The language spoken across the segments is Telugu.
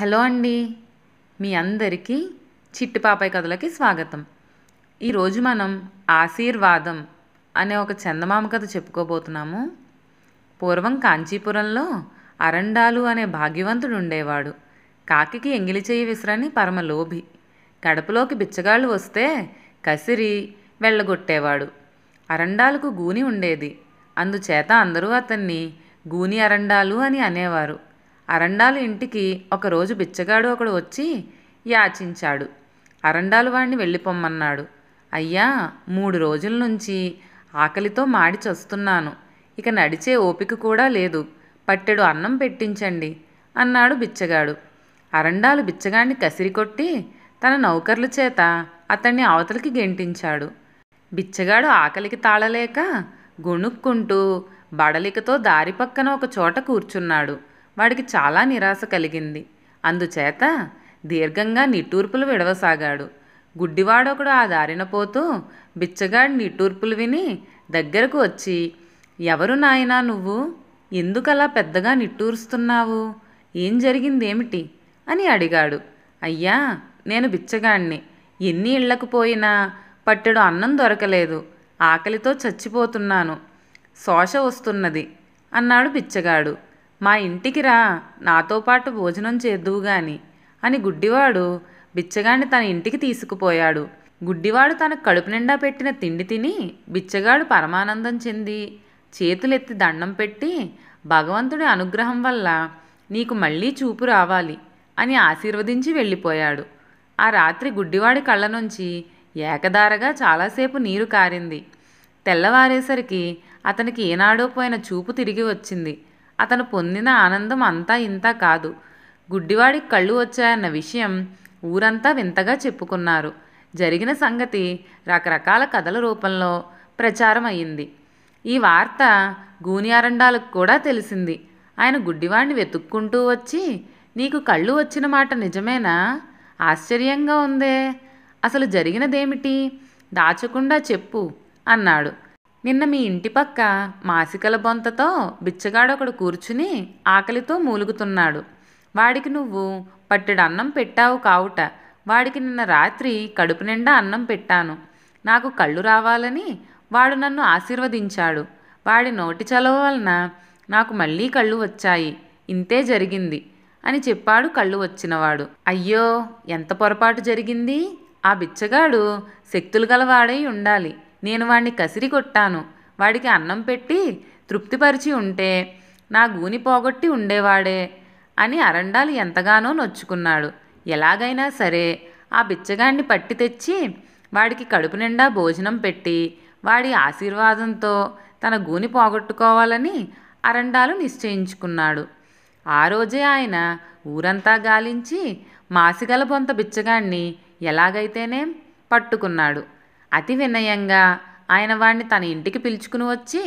హలో అండి మీ అందరికీ పాపాయి కథలకి స్వాగతం ఈరోజు మనం ఆశీర్వాదం అనే ఒక చందమామ కథ చెప్పుకోబోతున్నాము పూర్వం కాంచీపురంలో అరండాలు అనే భాగ్యవంతుడు ఉండేవాడు కాకికి ఎంగిలి చేయి విసరని పరమలోభి కడపలోకి బిచ్చగాళ్ళు వస్తే కసిరి వెళ్ళగొట్టేవాడు అరండాలకు గూని ఉండేది అందుచేత అందరూ అతన్ని గూని అరండాలు అని అనేవారు అరండాలు ఇంటికి ఒకరోజు బిచ్చగాడు ఒకడు వచ్చి యాచించాడు అరండాలు వాడిని వెళ్ళిపోమ్మన్నాడు అయ్యా మూడు రోజుల నుంచి ఆకలితో మాడి చస్తున్నాను ఇక నడిచే ఓపిక కూడా లేదు పట్టెడు అన్నం పెట్టించండి అన్నాడు బిచ్చగాడు అరండాలు బిచ్చగాడిని కసిరికొట్టి తన నౌకర్ల చేత అతన్ని అవతలికి గెంటించాడు బిచ్చగాడు ఆకలికి తాళలేక గుణుక్కుంటూ బడలికతో దారి పక్కన ఒక చోట కూర్చున్నాడు వాడికి చాలా నిరాశ కలిగింది అందుచేత దీర్ఘంగా నిట్టూర్పులు విడవసాగాడు గుడ్డివాడొకడు ఆ దారిన పోతూ బిచ్చగాడి నిట్టూర్పులు విని దగ్గరకు వచ్చి ఎవరు నాయనా నువ్వు ఎందుకలా పెద్దగా నిట్టూరుస్తున్నావు ఏం జరిగిందేమిటి అని అడిగాడు అయ్యా నేను బిచ్చగాణ్ణి ఎన్ని ఇళ్లకు పోయినా పట్టెడు అన్నం దొరకలేదు ఆకలితో చచ్చిపోతున్నాను శోష వస్తున్నది అన్నాడు బిచ్చగాడు మా ఇంటికి రా నాతో పాటు భోజనం చేద్దువు గాని అని గుడ్డివాడు బిచ్చగాడిని తన ఇంటికి తీసుకుపోయాడు గుడ్డివాడు తన కడుపు నిండా పెట్టిన తిండి తిని బిచ్చగాడు పరమానందం చెంది చేతులెత్తి దండం పెట్టి భగవంతుడి అనుగ్రహం వల్ల నీకు మళ్ళీ చూపు రావాలి అని ఆశీర్వదించి వెళ్ళిపోయాడు ఆ రాత్రి గుడ్డివాడి కళ్ళ నుంచి ఏకధారగా చాలాసేపు నీరు కారింది తెల్లవారేసరికి అతనికి ఏనాడో పోయిన చూపు తిరిగి వచ్చింది అతను పొందిన ఆనందం అంతా ఇంత కాదు గుడ్డివాడికి కళ్ళు వచ్చాయన్న విషయం ఊరంతా వింతగా చెప్పుకున్నారు జరిగిన సంగతి రకరకాల కథల రూపంలో ప్రచారం అయింది ఈ వార్త గూనియారండాలకు కూడా తెలిసింది ఆయన గుడ్డివాడిని వెతుక్కుంటూ వచ్చి నీకు కళ్ళు వచ్చిన మాట నిజమేనా ఆశ్చర్యంగా ఉందే అసలు జరిగినదేమిటి దాచకుండా చెప్పు అన్నాడు నిన్న మీ ఇంటి పక్క మాసికల బొంతతో బిచ్చగాడొకడు కూర్చుని ఆకలితో మూలుగుతున్నాడు వాడికి నువ్వు పట్టెడు అన్నం పెట్టావు కావుట వాడికి నిన్న రాత్రి కడుపు నిండా అన్నం పెట్టాను నాకు కళ్ళు రావాలని వాడు నన్ను ఆశీర్వదించాడు వాడి నోటి చలవ వలన నాకు మళ్ళీ కళ్ళు వచ్చాయి ఇంతే జరిగింది అని చెప్పాడు కళ్ళు వచ్చినవాడు అయ్యో ఎంత పొరపాటు జరిగింది ఆ బిచ్చగాడు శక్తులు గలవాడై ఉండాలి నేను వాణ్ణి కసిరి కొట్టాను వాడికి అన్నం పెట్టి తృప్తిపరిచి ఉంటే నా గూని పోగొట్టి ఉండేవాడే అని అరండాలు ఎంతగానో నొచ్చుకున్నాడు ఎలాగైనా సరే ఆ బిచ్చగాణ్ణి పట్టి తెచ్చి వాడికి కడుపు నిండా భోజనం పెట్టి వాడి ఆశీర్వాదంతో తన గూని పోగొట్టుకోవాలని అరండాలు నిశ్చయించుకున్నాడు ఆ రోజే ఆయన ఊరంతా గాలించి మాసిగల బొంత బిచ్చగాణ్ణి ఎలాగైతేనే పట్టుకున్నాడు అతి వినయంగా ఆయన వాడిని తన ఇంటికి పిలుచుకుని వచ్చి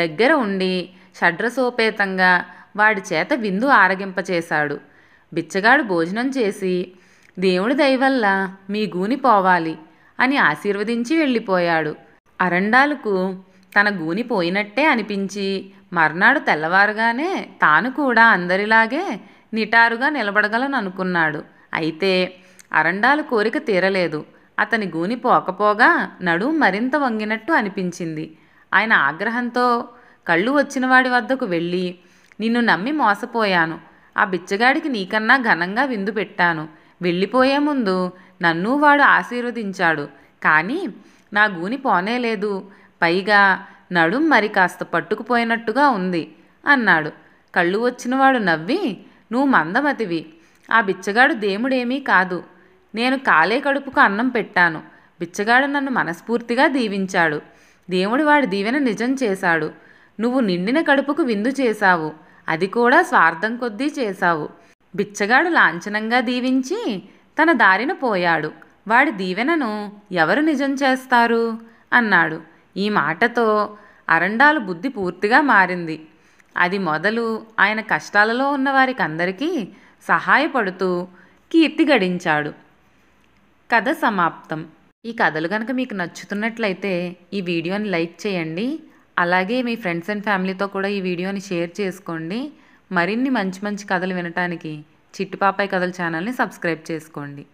దగ్గర ఉండి షడ్రసోపేతంగా వాడి చేత విందు ఆరగింపచేశాడు బిచ్చగాడు భోజనం చేసి దేవుడి దయవల్ల మీ గూని పోవాలి అని ఆశీర్వదించి వెళ్ళిపోయాడు అరండాలకు తన గూని పోయినట్టే అనిపించి మర్నాడు తెల్లవారుగానే తాను కూడా అందరిలాగే నిటారుగా నిలబడగలను అనుకున్నాడు అయితే అరండాలు కోరిక తీరలేదు అతని గూని పోకపోగా నడుం మరింత వంగినట్టు అనిపించింది ఆయన ఆగ్రహంతో కళ్ళు వచ్చినవాడి వద్దకు వెళ్ళి నిన్ను నమ్మి మోసపోయాను ఆ బిచ్చగాడికి నీకన్నా ఘనంగా విందు పెట్టాను వెళ్ళిపోయే ముందు నన్ను వాడు ఆశీర్వదించాడు కానీ నా గూని పోనేలేదు పైగా నడుం మరి కాస్త పట్టుకుపోయినట్టుగా ఉంది అన్నాడు కళ్ళు వచ్చినవాడు నవ్వి నువ్వు మందమతివి ఆ బిచ్చగాడు దేముడేమీ కాదు నేను కాలే కడుపుకు అన్నం పెట్టాను బిచ్చగాడు నన్ను మనస్ఫూర్తిగా దీవించాడు దేవుడు వాడి దీవెన నిజం చేశాడు నువ్వు నిండిన కడుపుకు విందు చేశావు అది కూడా స్వార్థం కొద్దీ చేశావు బిచ్చగాడు లాంఛనంగా దీవించి తన దారిన పోయాడు వాడి దీవెనను ఎవరు నిజం చేస్తారు అన్నాడు ఈ మాటతో అరండాలు బుద్ధి పూర్తిగా మారింది అది మొదలు ఆయన కష్టాలలో ఉన్న వారికందరికీ సహాయపడుతూ కీర్తి గడించాడు కథ సమాప్తం ఈ కథలు కనుక మీకు నచ్చుతున్నట్లయితే ఈ వీడియోని లైక్ చేయండి అలాగే మీ ఫ్రెండ్స్ అండ్ ఫ్యామిలీతో కూడా ఈ వీడియోని షేర్ చేసుకోండి మరిన్ని మంచి మంచి కథలు వినటానికి చిట్టుపాపాయి కథల ఛానల్ని సబ్స్క్రైబ్ చేసుకోండి